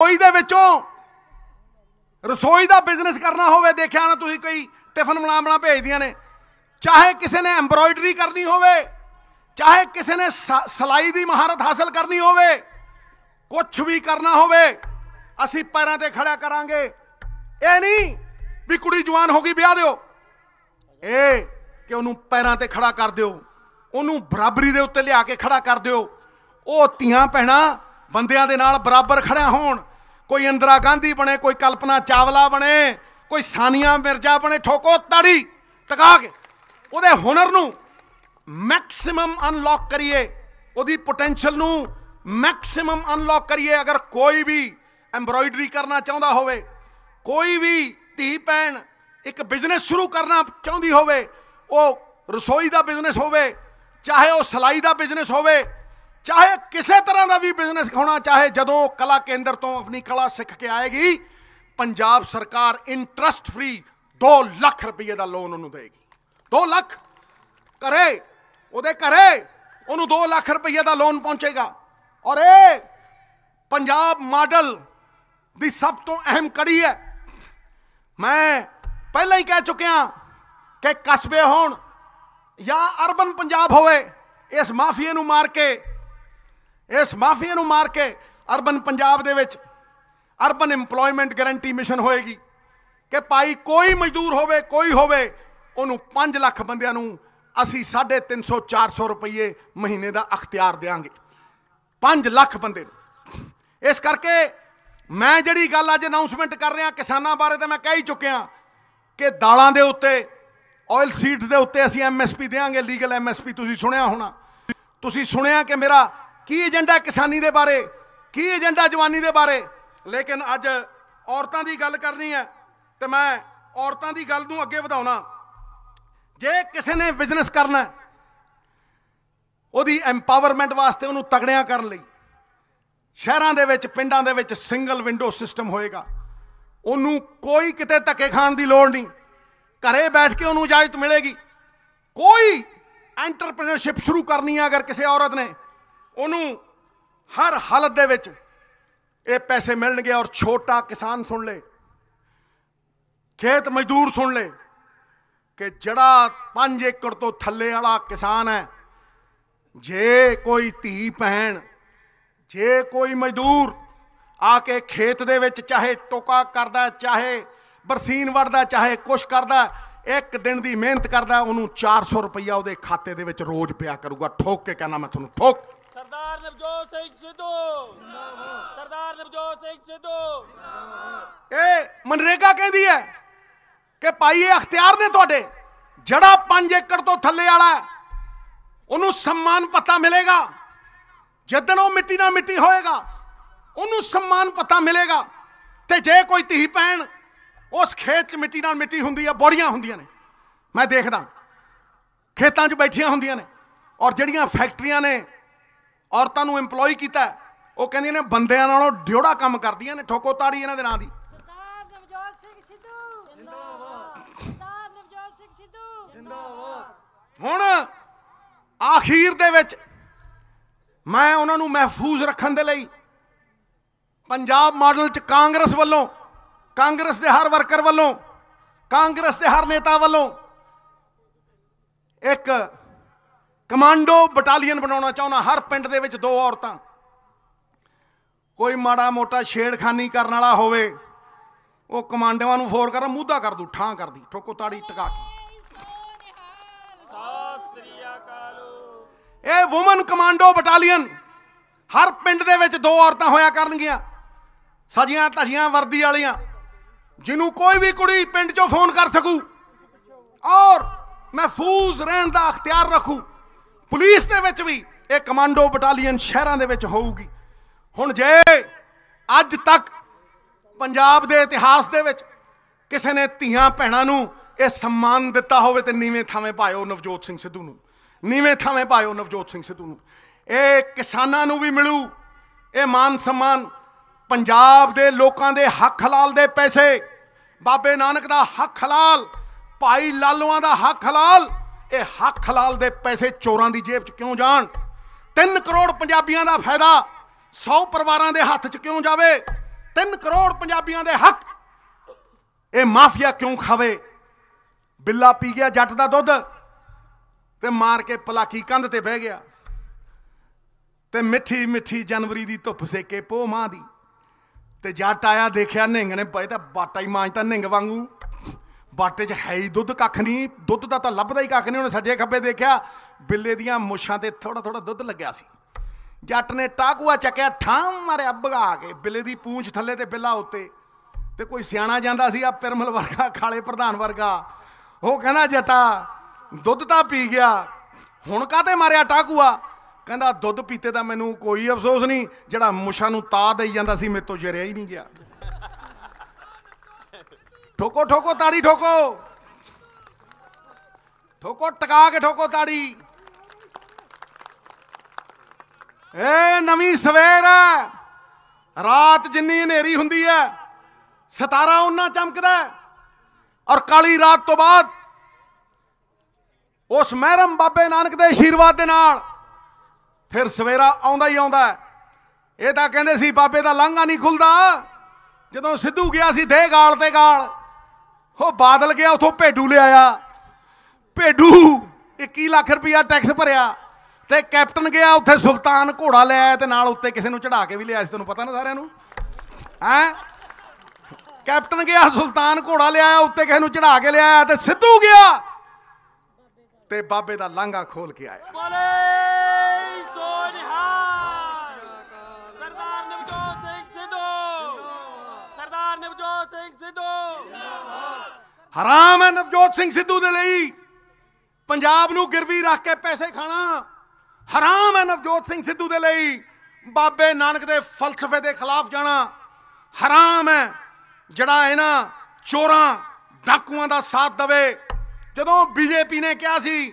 ਰਸੋਈ ਦੇ ਵਿੱਚੋਂ ਰਸੋਈ ਦਾ ਬਿਜ਼ਨਸ ਕਰਨਾ ਹੋਵੇ ਦੇਖਿਆ ਨਾ ਤੁਸੀਂ ਕਈ ਟਿਫਨ ਬਣਾ ਬਣਾ ਭੇਜਦੀਆਂ ਨੇ ਚਾਹੇ ਕਿਸੇ ਨੇ ਐਮਬ੍ਰੋਇਡਰੀ ਕਰਨੀ ਹੋਵੇ ਚਾਹੇ ਕਿਸੇ ਨੇ ਸਲਾਈ ਦੀ ਮਹਾਰਤ ਹਾਸਲ ਕਰਨੀ ਹੋਵੇ ਕੁਝ ਵੀ ਕਰਨਾ ਹੋਵੇ ਅਸੀਂ ਪੈਰਾਂ ਤੇ ਖੜਾ ਕਰਾਂਗੇ ਇਹ ਨਹੀਂ ਵੀ ਕੁੜੀ ਜਵਾਨ ਹੋ ਗਈ ਵਿਆਹ ਦਿਓ ਇਹ ਕਿ ਉਹਨੂੰ ਪੈਰਾਂ ਤੇ ਖੜਾ ਕਰ ਦਿਓ ਉਹਨੂੰ ਬਰਾਬਰੀ ਦੇ ਉੱਤੇ ਲਿਆ ਕੇ ਖੜਾ ਕਰ ਦਿਓ ਉਹ ਧੀਆਂ ਪਹਿਣਾ ਬੰਦਿਆਂ ਦੇ ਨਾਲ ਬਰਾਬਰ ਖੜਿਆ ਹੋਣ ਕੋਈ ਇੰਦਰਾ ਗਾਂਧੀ ਬਣੇ ਕੋਈ ਕਲਪਨਾ ਚਾਵਲਾ ਬਣੇ ਕੋਈ ਸਾਨੀਆ ਮਿਰਜ਼ਾ ਬਣੇ ਠੋਕੋ ਤਾੜੀ ਟਕਾ ਕੇ ਉਹਦੇ ਹੁਨਰ ਨੂੰ ਮੈਕਸਿਮਮ ਅਨਲੌਕ ਕਰੀਏ ਉਹਦੀ ਪੋਟੈਂਸ਼ੀਅਲ ਨੂੰ ਮੈਕਸਿਮਮ ਅਨਲੌਕ ਕਰੀਏ ਅਗਰ ਕੋਈ ਵੀ ਐਮਬ੍ਰੋਇਡਰੀ ਕਰਨਾ ਚਾਹੁੰਦਾ ਹੋਵੇ ਕੋਈ ਵੀ ਧੀ ਭੈਣ ਇੱਕ ਬਿਜ਼ਨਸ ਸ਼ੁਰੂ ਕਰਨਾ ਚਾਹੁੰਦੀ ਹੋਵੇ ਉਹ ਰਸੋਈ ਦਾ ਬਿਜ਼ਨਸ ਹੋਵੇ ਚਾਹੇ ਉਹ ਸਲਾਈ ਦਾ ਬਿਜ਼ਨਸ ਹੋਵੇ ਚਾਹੇ ਕਿਸੇ ਤਰ੍ਹਾਂ ਦਾ ਵੀ ਬਿਜ਼ਨਸ ਖੋਣਾ ਚਾਹੇ ਜਦੋਂ ਕਲਾ ਕੇਂਦਰ ਤੋਂ ਆਪਣੀ ਕਲਾ ਸਿੱਖ ਕੇ ਆਏਗੀ ਪੰਜਾਬ ਸਰਕਾਰ ਇੰਟਰਸਟ ਫ੍ਰੀ 2 ਲੱਖ ਰੁਪਏ ਦਾ ਲੋਨ ਉਹਨੂੰ ਦੇਗੀ 2 ਲੱਖ ਕਰੇ ਉਹਦੇ ਘਰੇ ਉਹਨੂੰ 2 ਲੱਖ ਰੁਪਏ ਦਾ ਲੋਨ ਪਹੁੰਚੇਗਾ ਔਰ ਇਹ ਪੰਜਾਬ ਮਾਡਲ ਦੀ ਸਭ ਤੋਂ ਅਹਿਮ ਕੜੀ ਹੈ ਮੈਂ ਪਹਿਲਾਂ ਹੀ ਕਹਿ ਚੁੱਕਿਆ ਕਿ ਕਸਬੇ ਹੋਣ ਜਾਂ ਅਰਬਨ ਪੰਜਾਬ ਹੋਵੇ ਇਸ ਮਾਫੀਏ ਨੂੰ ਮਾਰ ਕੇ ਇਸ ਮਾਫੀਆ ਨੂੰ ਮਾਰ ਕੇ ਅਰਬਨ ਪੰਜਾਬ ਦੇ ਵਿੱਚ ਅਰਬਨ এমਪਲੋਇਮੈਂਟ ਗਾਰੰਟੀ ਮਿਸ਼ਨ ਹੋਏਗੀ ਕਿ ਭਾਈ ਕੋਈ ਮਜ਼ਦੂਰ ਹੋਵੇ ਕੋਈ ਹੋਵੇ ਉਹਨੂੰ 5 ਲੱਖ ਬੰਦਿਆਂ ਨੂੰ ਅਸੀਂ 350 400 ਰੁਪਏ ਮਹੀਨੇ ਦਾ ਅਖਤਿਆਰ ਦੇਾਂਗੇ 5 ਲੱਖ ਬੰਦੇ ਨੂੰ ਇਸ ਕਰਕੇ ਮੈਂ ਜਿਹੜੀ ਗੱਲ ਅੱਜ ਅਨਾਉਂਸਮੈਂਟ ਕਰ ਰਿਹਾ ਕਿਸਾਨਾਂ ਬਾਰੇ ਤਾਂ ਮੈਂ ਕਹਿ ਹੀ ਚੁੱਕਿਆ ਕਿ ਦਾਲਾਂ ਦੇ ਉੱਤੇ ਆਇਲ ਸੀਡਸ ਦੇ ਉੱਤੇ ਅਸੀਂ ਐਮਐਸਪੀ ਦੇਾਂਗੇ ਲੀਗਲ ਐਮਐਸਪੀ ਤੁਸੀਂ ਸੁਣਿਆ ਹੋਣਾ ਤੁਸੀਂ ਸੁਣਿਆ ਕਿ ਮੇਰਾ ਕੀ ਏਜੰਡਾ ਕਿਸਾਨੀ ਦੇ ਬਾਰੇ ਕੀ ਏਜੰਡਾ ਜਵਾਨੀ ਦੇ ਬਾਰੇ ਲੇਕਿਨ ਅੱਜ ਔਰਤਾਂ ਦੀ ਗੱਲ ਕਰਨੀ ਹੈ ਤੇ ਮੈਂ ਔਰਤਾਂ ਦੀ ਗੱਲ ਨੂੰ ਅੱਗੇ ਵਧਾਉਣਾ ਜੇ ਕਿਸੇ ਨੇ ਬਿਜ਼ਨਸ ਕਰਨਾ ਉਹਦੀ ਐਮਪਾਵਰਮੈਂਟ ਵਾਸਤੇ ਉਹਨੂੰ ਤਗੜਿਆਂ ਕਰਨ ਲਈ ਸ਼ਹਿਰਾਂ ਦੇ ਵਿੱਚ ਪਿੰਡਾਂ ਦੇ ਵਿੱਚ ਸਿੰਗਲ ਵਿੰਡੋ ਸਿਸਟਮ ਹੋਏਗਾ ਉਹਨੂੰ ਕੋਈ ਕਿਤੇ ਧੱਕੇ ਖਾਣ ਦੀ ਲੋੜ ਨਹੀਂ ਘਰੇ ਬੈਠ ਕੇ ਉਹਨੂੰ ਇਜਾਜ਼ਤ ਮਿਲੇਗੀ ਕੋਈ ਐਂਟਰਪ੍ਰੈਨਰਸ਼ਿਪ ਸ਼ੁਰੂ ਕਰਨੀ ਹੈ ਅਗਰ ਕਿਸੇ ਔਰਤ ਨੇ ਉਹਨੂੰ ਹਰ ਹਾਲਤ ਦੇ ਵਿੱਚ ਇਹ ਪੈਸੇ ਮਿਲਣਗੇ ਔਰ ਛੋਟਾ ਕਿਸਾਨ ਸੁਣ ਲੇ ਖੇਤ ਮਜ਼ਦੂਰ ਸੁਣ ਲੇ ਕਿ ਜਿਹੜਾ 5 ਏਕੜ ਤੋਂ ਥੱਲੇ ਵਾਲਾ ਕਿਸਾਨ ਹੈ ਜੇ ਕੋਈ ਧੀ ਭੈਣ ਜੇ ਕੋਈ ਮਜ਼ਦੂਰ ਆ ਕੇ ਖੇਤ ਦੇ ਵਿੱਚ ਚਾਹੇ ਟੋਕਾ ਕਰਦਾ ਚਾਹੇ ਬਰਸੀਨ ਵੜਦਾ ਚਾਹੇ ਕੁਛ ਕਰਦਾ ਇੱਕ ਦਿਨ ਦੀ ਮਿਹਨਤ ਕਰਦਾ ਉਹਨੂੰ 400 ਰੁਪਇਆ ਉਹਦੇ ਖਾਤੇ ਦੇ ਵਿੱਚ ਰੋਜ਼ ਪਿਆ ਕਰੂਗਾ ਠੋਕ ਕੇ ਕਹਿੰਦਾ ਮੈਂ ਤੁਹਾਨੂੰ ਠੋਕ ਸਰਦਾਰ ਨਵਜੋਤ ਸਿੰਘ ਸਿੱਧੂ ਜਿੰਦਾਬਾਦ ਸਰਦਾਰ ਨਵਜੋਤ ਸਿੰਘ ਸਿੱਧੂ ਜਿੰਦਾਬਾਦ ਇਹ ਮਨਰੇਗਾ ਕਹਿੰਦੀ ਹੈ ਕਿ ਪਾਈ ਇਹ ਅਖਤਿਆਰ ਨੇ ਤੁਹਾਡੇ ਜਿਹੜਾ 5 ਏਕੜ ਤੋਂ ਥੱਲੇ ਵਾਲਾ ਉਹਨੂੰ ਸਨਮਾਨ ਪਤਾ ਮਿਲੇਗਾ ਜਦੋਂ ਉਹ ਮਿੱਟੀ ਨਾਲ ਮਿੱਟੀ ਹੋਏਗਾ ਉਹਨੂੰ ਸਨਮਾਨ ਪਤਾ ਮਿਲੇਗਾ ਤੇ ਜੇ ਕੋਈ ਧੀ ਪੈਣ ਉਸ ਖੇਤ 'ਚ ਮਿੱਟੀ ਨਾਲ ਮਿੱਟੀ ਹੁੰਦੀ ਆ ਬੋੜੀਆਂ ਹੁੰਦੀਆਂ ਨੇ ਮੈਂ ਦੇਖਦਾ ਖੇਤਾਂ 'ਚ ਬੈਠੀਆਂ ਹੁੰਦੀਆਂ ਨੇ ਔਰ ਜਿਹੜੀਆਂ ਫੈਕਟਰੀਆਂ ਨੇ ਔਰਤਾਂ ਨੂੰ ਏਮਪਲੋਈ ਕੀਤਾ ਉਹ ਕਹਿੰਦੀਆਂ ਨੇ ਬੰਦਿਆਂ ਨਾਲੋਂ ਡਿਉੜਾ ਕੰਮ ਕਰਦੀਆਂ ਨੇ ਠੋਕੋ ਤਾੜੀ ਇਹਨਾਂ ਦੇ ਨਾਂ ਦੀ ਸਰਦਾਰ ਨਵਜੋਤ ਸਿੰਘ ਸਿੱਧੂ ਜਿੰਦਾਬਾਦ ਸਰਦਾਰ ਨਵਜੋਤ ਸਿੰਘ ਸਿੱਧੂ ਜਿੰਦਾਬਾਦ ਹੁਣ ਆਖੀਰ ਦੇ ਵਿੱਚ ਮੈਂ ਉਹਨਾਂ ਨੂੰ ਮਹਿਫੂਜ਼ ਰੱਖਣ ਦੇ ਲਈ ਪੰਜਾਬ ਮਾਡਲ 'ਚ ਕਾਂਗਰਸ ਵੱਲੋਂ ਕਾਂਗਰਸ ਦੇ ਹਰ ਵਰਕਰ ਵੱਲੋਂ ਕਾਂਗਰਸ ਦੇ ਹਰ ਨੇਤਾ ਵੱਲੋਂ ਇੱਕ ਕਮਾਂਡੋ ਬਟਾਲੀਅਨ ਬਣਾਉਣਾ ਚਾਹੁੰਦਾ ਹਰ ਪਿੰਡ ਦੇ ਵਿੱਚ ਦੋ ਔਰਤਾਂ ਕੋਈ ਮਾੜਾ ਮੋਟਾ ਛੇੜਖਾਨੀ ਕਰਨ ਵਾਲਾ ਹੋਵੇ ਉਹ ਕਮਾਂਡੋਆਂ ਨੂੰ ਫੋਰ ਕਰ ਮੁੱਦਾ ਕਰ ਦੂ ਠਾਂ ਕਰਦੀ ਠੋਕੋ ਤਾੜੀ ਟਕਾ ਕੇ ਇਹ ਔਮਨ ਕਮਾਂਡੋ ਬਟਾਲੀਅਨ ਹਰ ਪਿੰਡ ਦੇ ਵਿੱਚ ਦੋ ਔਰਤਾਂ ਹੋਇਆ ਕਰਨਗੀਆਂ ਸਜੀਆਂ ਧਜੀਆਂ ਵਰਦੀ ਵਾਲੀਆਂ ਜਿਹਨੂੰ ਕੋਈ ਵੀ ਕੁੜੀ ਪਿੰਡ 'ਚੋਂ ਫੋਨ ਕਰ ਸਕੂ ਔਰ ਮਹਿਫੂਜ਼ ਰਹਿਣ ਦਾ ਅਖਤਿਆਰ ਰੱਖੂ ਪੁਲਿਸ ਦੇ ਵਿੱਚ ਵੀ ਇਹ ਕਮਾਂਡੋ ਬਟਾਲੀਅਨ ਸ਼ਹਿਰਾਂ ਦੇ ਵਿੱਚ ਹੋਊਗੀ ਹੁਣ ਜੇ ਅੱਜ ਤੱਕ ਪੰਜਾਬ ਦੇ ਇਤਿਹਾਸ ਦੇ ਵਿੱਚ ਕਿਸੇ ਨੇ ਧੀਆਂ ਭੈਣਾਂ ਨੂੰ ਇਹ ਸਨਮਾਨ ਦਿੱਤਾ ਹੋਵੇ ਤੇ ਨੀਵੇਂ ਥਾਵੇਂ ਪਾਇਓ ਨਵਜੋਤ ਸਿੰਘ ਸਿੱਧੂ ਨੂੰ ਨੀਵੇਂ ਥਾਵੇਂ ਪਾਇਓ ਨਵਜੋਤ ਸਿੰਘ ਸਿੱਧੂ ਨੂੰ ਇਹ ਕਿਸਾਨਾਂ ਨੂੰ ਵੀ ਮਿਲੂ ਇਹ ਮਾਨ ਸਨਮਾਨ ਪੰਜਾਬ ਦੇ ਲੋਕਾਂ ਦੇ ਹੱਕ ਹਲਾਲ ਦੇ ਪੈਸੇ ਬਾਬੇ ਨਾਨਕ ਦਾ ਹੱਕ ਹਲਾਲ ਭਾਈ ਲਾਲੂਆਂ ਦਾ ਹੱਕ ਹਲਾਲ ਇਹ ਹੱਕ ਹਲਾਲ ਦੇ ਪੈਸੇ ਚੋਰਾਂ ਦੀ ਜੇਬ 'ਚ ਕਿਉਂ ਜਾਣ 3 ਕਰੋੜ ਪੰਜਾਬੀਆਂ ਦਾ ਫਾਇਦਾ 100 ਪਰਿਵਾਰਾਂ ਦੇ ਹੱਥ 'ਚ ਕਿਉਂ ਜਾਵੇ 3 ਕਰੋੜ ਪੰਜਾਬੀਆਂ ਦੇ ਹੱਕ ਇਹ ਮਾਫੀਆ ਕਿਉਂ ਖਾਵੇ ਬਿੱਲਾ ਪੀ ਗਿਆ ਜੱਟ ਦਾ ਦੁੱਧ ਤੇ ਮਾਰ ਕੇ ਪਲਾਕੀ ਕੰਧ ਤੇ ਬਹਿ ਗਿਆ ਤੇ ਮਿੱਠੀ ਮਿੱਠੀ ਜਨਵਰੀ ਦੀ ਧੁੱਪ ਸੇਕੇ ਪੋ ਮਾਂ ਦੀ ਤੇ ਜੱਟ ਆਇਆ ਦੇਖਿਆ ਨਿੰਗ ਨੇ ਪਏ ਤਾਂ ਬਾਟਾ ਹੀ ਮਾਂਜ ਤਾਂ ਨਿੰਗ ਵਾਂਗੂ ਬਾਟੇ 'ਚ ਹੈ ਹੀ ਦੁੱਧ ਕੱਖ ਨਹੀਂ ਦੁੱਧ ਦਾ ਤਾਂ ਲੱਭਦਾ ਹੀ ਕੱਖ ਨਹੀਂ ਉਹਨੇ ਸੱਜੇ ਖੱਬੇ ਦੇਖਿਆ ਬਿੱਲੇ ਦੀਆਂ ਮੁੱਛਾਂ ਤੇ ਥੋੜਾ ਥੋੜਾ ਦੁੱਧ ਲੱਗਿਆ ਸੀ ਜੱਟ ਨੇ ਟਾਕੂਆ ਚੱਕਿਆ ਠਾਮ ਮਾਰਿਆ ਭਗਾ ਕੇ ਬਿੱਲੇ ਦੀ ਪੂੰਛ ਥੱਲੇ ਤੇ ਬਿੱਲਾ ਉੱਤੇ ਤੇ ਕੋਈ ਸਿਆਣਾ ਜਾਂਦਾ ਸੀ ਆ ਪਰਮਲ ਵਰਗਾ ਖਾਲੇ ਪ੍ਰਧਾਨ ਵਰਗਾ ਉਹ ਕਹਿੰਦਾ ਜਟਾ ਦੁੱਧ ਤਾਂ ਪੀ ਗਿਆ ਹੁਣ ਕਾਤੇ ਮਾਰਿਆ ਟਾਕੂਆ ਕਹਿੰਦਾ ਦੁੱਧ ਪੀਤੇ ਦਾ ਮੈਨੂੰ ਕੋਈ ਅਫਸੋਸ ਨਹੀਂ ਜਿਹੜਾ ਮੁਸ਼ਾ ਨੂੰ ਤਾ ਦੇਈ ਜਾਂਦਾ ਸੀ ਮੇਰੇ ਤੋਂ ਜਰਿਆ ਹੀ ਨਹੀਂ ਗਿਆ ਠੋਕੋ ਠੋਕੋ ਤਾੜੀ ਠੋਕੋ ਠੋਕੋ ਟਕਾ ਕੇ ਠੋਕੋ ਤਾੜੀ ਏ ਨਵੀਂ ਸਵੇਰ ਹੈ ਰਾਤ ਜਿੰਨੀ ਹਨੇਰੀ ਹੁੰਦੀ ਹੈ ਸਤਾਰਾ ਉਹਨਾਂ ਚਮਕਦਾ ਔਰ ਕਾਲੀ ਰਾਤ ਤੋਂ ਬਾਅਦ ਉਸ ਮਹਿਰਮ ਬਾਬੇ ਨਾਨਕ ਦੇ ਅਸ਼ੀਰਵਾਦ ਦੇ ਨਾਲ ਫਿਰ ਸਵੇਰਾ ਆਉਂਦਾ ਹੀ ਆਉਂਦਾ ਇਹ ਤਾਂ ਕਹਿੰਦੇ ਸੀ ਬਾਬੇ ਦਾ ਲਾਂਘਾ ਨਹੀਂ ਖੁੱਲਦਾ ਜਦੋਂ ਸਿੱਧੂ ਗਿਆ ਸੀ ਦੇਹ ਗਾਲ ਤੇ ਗਾਲ ਉਹ ਬਾਦਲ ਗਿਆ ਉਥੋਂ ਭੇਡੂ ਲਿਆਇਆ ਭੇਡੂ 21 ਲੱਖ ਰੁਪਇਆ ਟੈਕਸ ਭਰਿਆ ਤੇ ਕੈਪਟਨ ਗਿਆ ਉੱਥੇ ਸੁਲਤਾਨ ਘੋੜਾ ਲੈ ਆਇਆ ਤੇ ਨਾਲ ਉੱਤੇ ਕਿਸੇ ਨੂੰ ਚੜਾ ਕੇ ਵੀ ਲਿਆਇਆ ਸੀ ਤੁਹਾਨੂੰ ਪਤਾ ਨਾ ਸਾਰਿਆਂ ਨੂੰ ਹੈ ਕੈਪਟਨ ਗਿਆ ਸੁਲਤਾਨ ਘੋੜਾ ਲੈ ਆਇਆ ਉੱਤੇ ਕਿਸੇ ਨੂੰ ਚੜਾ ਕੇ ਲਿਆਇਆ ਤੇ ਸਿੱਧੂ ਗਿਆ ਤੇ ਬਾਬੇ ਦਾ ਲਾਂਗਾ ਖੋਲ ਕੇ ਆਇਆ ਹਰਾਮ ਹੈ ਨਵਜੋਤ ਸਿੰਘ ਸਿੱਧੂ ਦੇ ਲਈ ਪੰਜਾਬ ਨੂੰ ਗਿਰਵੀ ਰੱਖ ਕੇ ਪੈਸੇ ਖਾਣਾ ਹਰਾਮ ਹੈ ਨਵਜੋਤ ਸਿੰਘ ਸਿੱਧੂ ਦੇ ਲਈ ਬਾਬੇ ਨਾਨਕ ਦੇ ਫਲਸਫੇ ਦੇ ਖਿਲਾਫ ਜਾਣਾ ਹਰਾਮ ਹੈ ਜਿਹੜਾ ਇਹਨਾਂ ਚੋਰਾਂ ਡਾਕੂਆਂ ਦਾ ਸਾਥ ਦਵੇ ਜਦੋਂ ਬੀਜੇਪੀ ਨੇ ਕਿਹਾ ਸੀ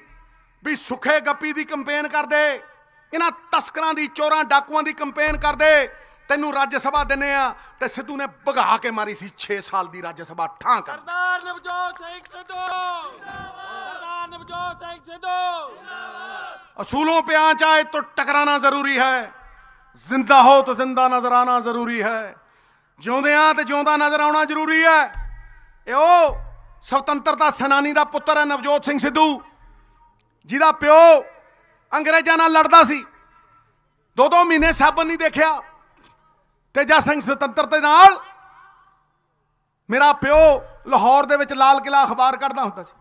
ਵੀ ਸੁਖੇ ਗੱਪੀ ਦੀ ਕੰਪੇਨ ਕਰਦੇ ਇਹਨਾਂ ਤਸਕਰਾਂ ਦੀ ਚੋਰਾਂ ਡਾਕੂਆਂ ਦੀ ਕੰਪੇਨ ਕਰਦੇ ਤੈਨੂੰ ਰਾਜ ਸਭਾ ਦਿੰਨੇ ਆ ਤੇ ਸਿੱਧੂ ਨੇ ਭਗਾ ਕੇ ਮਾਰੀ ਸੀ 6 ਸਾਲ ਦੀ ਰਾਜ ਸਭਾ ਠਾਂ ਕਰ ਸਰਦਾਰ ਨਵਜੋਤ ਸਿੰਘ ਸਿੱਧੂ ਸਰਦਾਰ ਨਵਜੋਤ ਸਿੰਘ ਸਿੱਧੂ ਜਿੰਦਾਬਾਦ ਅਸੂਲੋਂ ਪਿਆ ਚਾਹੇ ਤੋ ਟਕਰਾਣਾ ਜ਼ਰੂਰੀ ਹੈ ਜ਼ਿੰਦਾ ਹੋ ਤੋ ਜ਼ਿੰਦਾ ਨਜ਼ਰ ਆਣਾ ਜ਼ਰੂਰੀ ਹੈ ਜਿਉਂਦੇ ਆ ਤੇ ਜਿਉਂਦਾ ਨਜ਼ਰ ਆਉਣਾ ਜ਼ਰੂਰੀ ਹੈ ਇਹ ਉਹ ਸੁਤੰਤਰਤਾ ਸੈਨਾਨੀ ਦਾ ਪੁੱਤਰ ਹੈ ਨਵਜੋਤ ਸਿੰਘ ਸਿੱਧੂ ਜਿਹਦਾ ਪਿਓ ਅੰਗਰੇਜ਼ਾਂ ਨਾਲ ਲੜਦਾ ਸੀ ਦੋ ਦੋ ਮਹੀਨੇ ਸਾਬਨ ਨਹੀਂ ਦੇਖਿਆ ਤੇਜਾ ਸਿੰਘ ਸੁਤੰਤਰ ਦੇ ਨਾਲ ਮੇਰਾ ਪਿਓ ਲਾਹੌਰ ਦੇ ਵਿੱਚ ਲਾਲ ਕਿਲਾ ਅਖਬਾਰ ਕੱਢਦਾ ਹੁੰਦਾ ਸੀ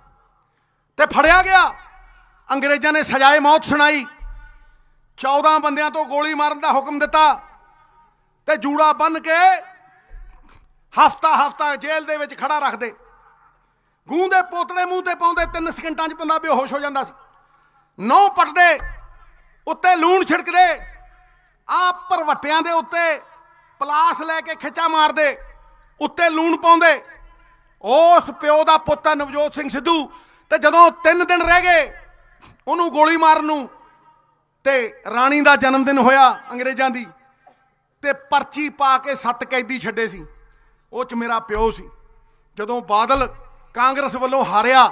ਤੇ ਫੜਿਆ ਗਿਆ ਅੰਗਰੇਜ਼ਾਂ ਨੇ ਸਜ਼ਾਏ ਮੌਤ ਸੁਣਾਈ 14 ਬੰਦਿਆਂ ਤੋਂ ਗੋਲੀ ਮਾਰਨ ਦਾ ਹੁਕਮ ਦਿੱਤਾ ਤੇ ਜੂੜਾ ਬੰਨ ਕੇ ਹਫਤਾ ਹਫਤਾ ਜੇਲ੍ਹ ਦੇ ਵਿੱਚ ਖੜਾ ਰੱਖਦੇ ਗੂੰਦੇ ਪੋਤੜੇ ਮੂੰਹ ਤੇ ਪਾਉਂਦੇ 3 ਸਕਿੰਟਾਂ 'ਚ ਬੰਦਾ ਬੇਹੋਸ਼ ਹੋ ਜਾਂਦਾ ਸੀ ਨੌ ਪਟਦੇ ਉੱਤੇ ਲੂਣ ਛਿੜਕਦੇ ਆਪ ਪਰਵਟਿਆਂ ਦੇ ਉੱਤੇ ਪਲਾਸ ਲੈ ਕੇ ਖਿੱਚਾ ਮਾਰਦੇ ਉੱਤੇ ਲੂਣ ਪਾਉਂਦੇ ਉਸ ਪਿਓ ਦਾ ਪੁੱਤ ਨਵਜੋਤ ਸਿੰਘ ਸਿੱਧੂ ਤੇ ਜਦੋਂ 3 ਦਿਨ ਰਹਿ ਗਏ ਉਹਨੂੰ ਗੋਲੀ ਮਾਰਨ ਨੂੰ ਤੇ ਰਾਣੀ ਦਾ ਜਨਮ ਦਿਨ ਹੋਇਆ ਅੰਗਰੇਜ਼ਾਂ ਦੀ ਤੇ ਪਰਚੀ ਪਾ ਕੇ ਸੱਤ ਕੈਦੀ ਛੱਡੇ ਸੀ ਉਹ ਚ ਮੇਰਾ ਪਿਓ ਸੀ ਜਦੋਂ ਬਾਦਲ ਕਾਂਗਰਸ ਵੱਲੋਂ ਹਾਰਿਆ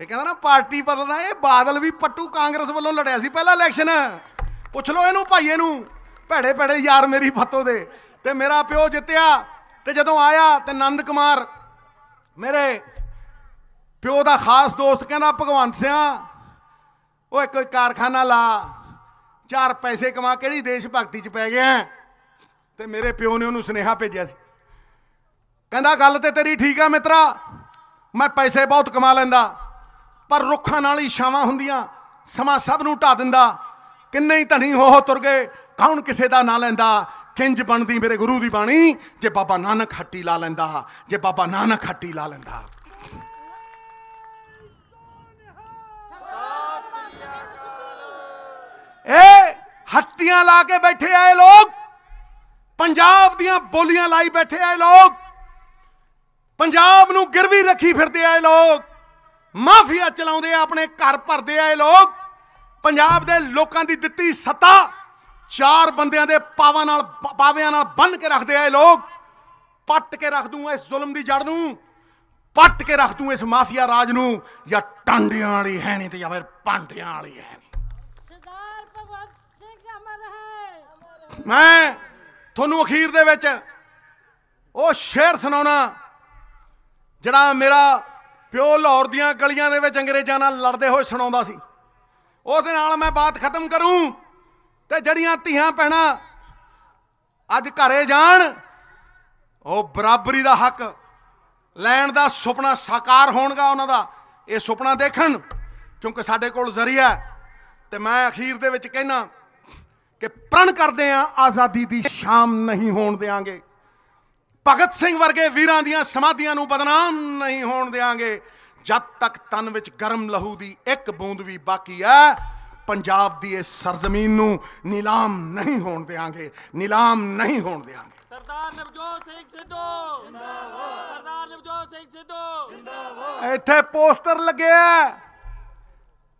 ਇਹ ਕਹਿੰਦਾ ਨਾ ਪਾਰਟੀ ਬਦਲਣਾ ਇਹ ਬਾਦਲ ਵੀ ਪੱਟੂ ਕਾਂਗਰਸ ਵੱਲੋਂ ਲੜਿਆ ਸੀ ਪਹਿਲਾ ਇਲੈਕਸ਼ਨ ਪੁੱਛ ਲਓ ਇਹਨੂੰ ਭਾਈਏ ਨੂੰ ਭੜੇ ਭੜੇ ਯਾਰ ਮੇਰੀ ਫਤੋ ਦੇ ਤੇ ਮੇਰਾ ਪਿਓ ਜਿੱਤਿਆ ਤੇ ਜਦੋਂ ਆਇਆ ਤੇ ਨੰਦ ਕੁਮਾਰ ਮੇਰੇ ਪਿਓ ਦਾ ਖਾਸ ਦੋਸਤ ਕਹਿੰਦਾ ਭਗਵੰਤ ਸਿਆ ਓਏ ਕੋਈ ਕਾਰਖਾਨਾ ਲਾ ਚਾਰ ਪੈਸੇ ਕਮਾ ਕਿਹੜੀ ਦੇਸ਼ ਭਗਤੀ ਚ ਪੈ ਗਿਆ ਤੇ ਮੇਰੇ ਪਿਓ ਨੇ ਉਹਨੂੰ ਸੁਨੇਹਾ ਭੇਜਿਆ ਸੀ ਕਹਿੰਦਾ ਗੱਲ ਤੇ ਤੇਰੀ ਠੀਕ ਆ ਮਿੱਤਰਾ ਮੈਂ ਪੈਸੇ ਬਹੁਤ ਕਮਾ ਲੈਂਦਾ ਪਰ ਰੁੱਖਾਂ ਨਾਲ ਹੀ ਛਾਵਾਂ ਹੁੰਦੀਆਂ ਸਮਾਂ ਸਭ ਨੂੰ ਢਾ ਦਿੰਦਾ ਕਿੰਨੇ ਹੀ ਧਣੀ ਹੋ ਹੋ ਤੁਰ ਗਏ ਕੌਣ ਕਿਸੇ ਦਾ ਨਾਂ ਲੈਂਦਾ ਕਿੰਜ ਬਣਦੀ ਮੇਰੇ ਗੁਰੂ ਦੀ ਬਾਣੀ ਜੇ ਬਾਬਾ ਨਾਨਕ ਹੱਟੀ ਲਾ ਲੈਂਦਾ ਜੇ ਬਾਬਾ ਨਾਨਕ ਹੱਟੀ ਲਾ ਲੈਂਦਾ ਏ ਹੱਟੀਆਂ ਲਾ ਕੇ ਬੈਠੇ ਆਏ ਲੋਕ ਪੰਜਾਬ ਦੀਆਂ ਬੋਲੀਆਂ ਲਾਈ ਬੈਠੇ ਆਏ ਲੋਕ ਪੰਜਾਬ ਨੂੰ ਗਿਰਵੀ ਰੱਖੀ ਫਿਰਦੇ ਆਏ ਲੋਕ ਮਾਫੀਆ ਚਲਾਉਂਦੇ ਆ ਆਪਣੇ ਘਰ ਭਰਦੇ ਆਏ ਲੋਕ ਪੰਜਾਬ ਦੇ ਲੋਕਾਂ ਦੀ ਦਿੱਤੀ ਸੱਤਾ ਚਾਰ ਬੰਦਿਆਂ ਦੇ ਪਾਵਾਂ ਨਾਲ ਪਾਵਿਆਂ ਨਾਲ ਬੰਨ ਕੇ ਰੱਖਦੇ ਆ ਇਹ ਲੋਕ ਪੱਟ ਕੇ ਰੱਖ ਦੂੰ ਇਸ ਜ਼ੁਲਮ ਦੀ ਜੜ ਨੂੰ ਪੱਟ ਕੇ ਰੱਖ ਦੂੰ ਇਸ ਮਾਫੀਆ ਰਾਜ ਨੂੰ ਜਾਂ ਟਾਂਡਿਆਂ ਵਾਲੀ ਹੈ ਨਹੀਂ ਤੇ ਜਾਂ ਫਿਰ ਪਾਂਡਿਆਂ ਵਾਲੀ ਹੈ ਨਹੀਂ ਸਰਦਾਰ ਭਗਵੰਤ ਸਿੰਘ ਅਮਰ ਹੈ ਮੈਂ ਤੁਹਾਨੂੰ ਅਖੀਰ ਦੇ ਵਿੱਚ ਉਹ ਸ਼ੇਰ ਸੁਣਾਉਣਾ ਜਿਹੜਾ ਮੇਰਾ ਪਿਓ ਲਾਹੌਰ ਦੀਆਂ ਗਲੀਆਂ ਦੇ ਵਿੱਚ ਅੰਗਰੇਜ਼ਾਂ ਨਾਲ ਲੜਦੇ ਹੋਏ ਸੁਣਾਉਂਦਾ ਸੀ ਉਹਦੇ ਨਾਲ ਮੈਂ ਬਾਤ ਖਤਮ ਕਰੂੰ ਤੇ ਜੜੀਆਂ ਧੀਆਂ ਪੈਣਾ ਅੱਜ ਘਰੇ ਜਾਣ ਉਹ ਬਰਾਬਰੀ ਦਾ ਹੱਕ ਲੈਣ ਦਾ ਸੁਪਨਾ ਸਾਕਾਰ ਹੋਣਗਾ ਉਹਨਾਂ ਦਾ ਇਹ ਸੁਪਨਾ ਦੇਖਣ ਕਿਉਂਕਿ ਸਾਡੇ ਕੋਲ ਜ਼ਰੀਆ ਤੇ ਮੈਂ ਅਖੀਰ ਦੇ ਵਿੱਚ ਕਹਿਣਾ ਕਿ ਪ੍ਰਣ ਕਰਦੇ ਆ ਆਜ਼ਾਦੀ ਦੀ ਸ਼ਾਮ ਨਹੀਂ ਹੋਣ ਦੇਾਂਗੇ ਭਗਤ ਸਿੰਘ ਵਰਗੇ ਵੀਰਾਂ ਦੀਆਂ ਸਮਾਧੀਆਂ ਨੂੰ ਬਦਨਾਮ ਨਹੀਂ ਹੋਣ ਦੇਾਂਗੇ ਜਦ ਤੱਕ ਤਨ ਵਿੱਚ ਗਰਮ ਲਹੂ ਦੀ ਇੱਕ ਬੂੰਦ ਵੀ ਬਾਕੀ ਹੈ ਪੰਜਾਬ ਦੀ ਇਸ ਸਰਜ਼ਮੀਨ ਨੂੰ ਨਿਲਾਮ ਨਹੀਂ ਹੋਣ ਦੇਾਂਗੇ ਨਿਲਾਮ ਨਹੀਂ ਹੋਣ ਦੇਾਂਗੇ ਸਰਦਾਰ ਨਵਜੋਤ ਸਿੰਘ ਸਿੱਧੂ ਜਿੰਦਾਬਾਦ ਸਰਦਾਰ ਨਵਜੋਤ ਸਿੰਘ ਸਿੱਧੂ ਜਿੰਦਾਬਾਦ ਇੱਥੇ ਪੋਸਟਰ ਲੱਗਿਆ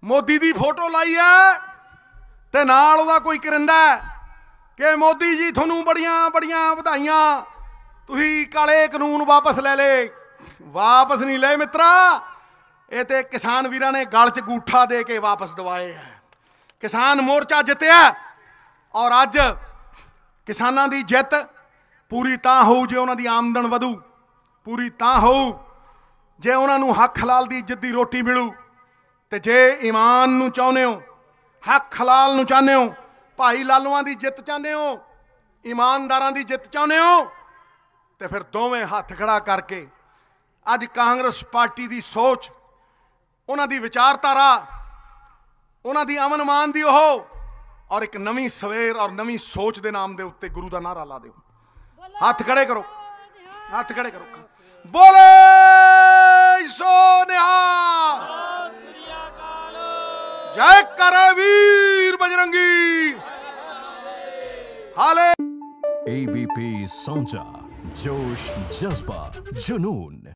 ਮੋਦੀ ਦੀ ਫੋਟੋ ਲਾਈ ਹੈ ਤੇ ਨਾਲ ਉਹਦਾ ਕੋਈ ਕਰਿੰਦਾ ਕਿ ਮੋਦੀ ਜੀ ਤੁਹਾਨੂੰ ਬੜੀਆਂ ਬੜੀਆਂ ਵਧਾਈਆਂ ਤੁਸੀਂ ਕਾਲੇ ਕਾਨੂੰਨ ਵਾਪਸ ਲੈ ਲੇ ਵਾਪਸ ਨਹੀਂ ਲਏ ਮਿੱਤਰਾ ਇਹ ਤੇ ਕਿਸਾਨ ਵੀਰਾਂ ਨੇ ਗਲ 'ਚ ਗੂਠਾ ਦੇ ਕੇ ਵਾਪਸ ਦਵਾਏ ਆ ਕਿਸਾਨ ਮੋਰਚਾ ਜਿੱਤਿਆ ਔਰ ਅੱਜ ਕਿਸਾਨਾਂ ਦੀ ਜਿੱਤ ਪੂਰੀ ਤਾਂ ਹੋਊ ਜੇ ਉਹਨਾਂ ਦੀ ਆਮਦਨ ਵਧੂ ਪੂਰੀ ਤਾਂ ਹੋਊ ਜੇ ਉਹਨਾਂ ਨੂੰ ਹੱਕ ਹਲਾਲ ਦੀ ਇੱਜ਼ਤ ਦੀ ਰੋਟੀ ਮਿਲੂ ਤੇ ਜੇ ਈਮਾਨ ਨੂੰ ਚਾਹੁੰਦੇ ਹੋ ਹੱਕ ਹਲਾਲ ਨੂੰ ਚਾਹੁੰਦੇ ਹੋ ਭਾਈ ਲਾਲੂਆਂ ਦੀ ਜਿੱਤ ਚਾਹੁੰਦੇ ਹੋ ਇਮਾਨਦਾਰਾਂ ਦੀ ਜਿੱਤ ਚਾਹੁੰਦੇ ਹੋ ਤੇ ਫਿਰ ਦੋਵੇਂ ਹੱਥ ਖੜਾ ਕਰਕੇ ਅੱਜ ਕਾਂਗਰਸ ਪਾਰਟੀ ਦੀ ਸੋਚ ਉਹਨਾਂ ਦੀ ਵਿਚਾਰਧਾਰਾ ਉਹਨਾਂ ਦੀ ਅਮਨ ਮਾਨ ਦੀ ਉਹ ਔਰ ਇੱਕ ਨਵੀਂ ਸਵੇਰ ਔਰ ਨਵੀਂ ਸੋਚ ਦੇ ਨਾਮ ਦੇ ਉੱਤੇ ਗੁਰੂ ਦਾ ਨਾਰਾ ਲਾ ਦਿਓ ਹੱਥ ਖੜੇ ਕਰੋ ਹੱਥ ਖੜੇ ਕਰੋ ਬੋਲੇ ਸੋ ਨਿਹਾਲ ਜੈ ਕਰੇ ਵੀਰ ਬਜਰੰਗੀ हाले एबीपी सौचा जोश जज्बा जुनून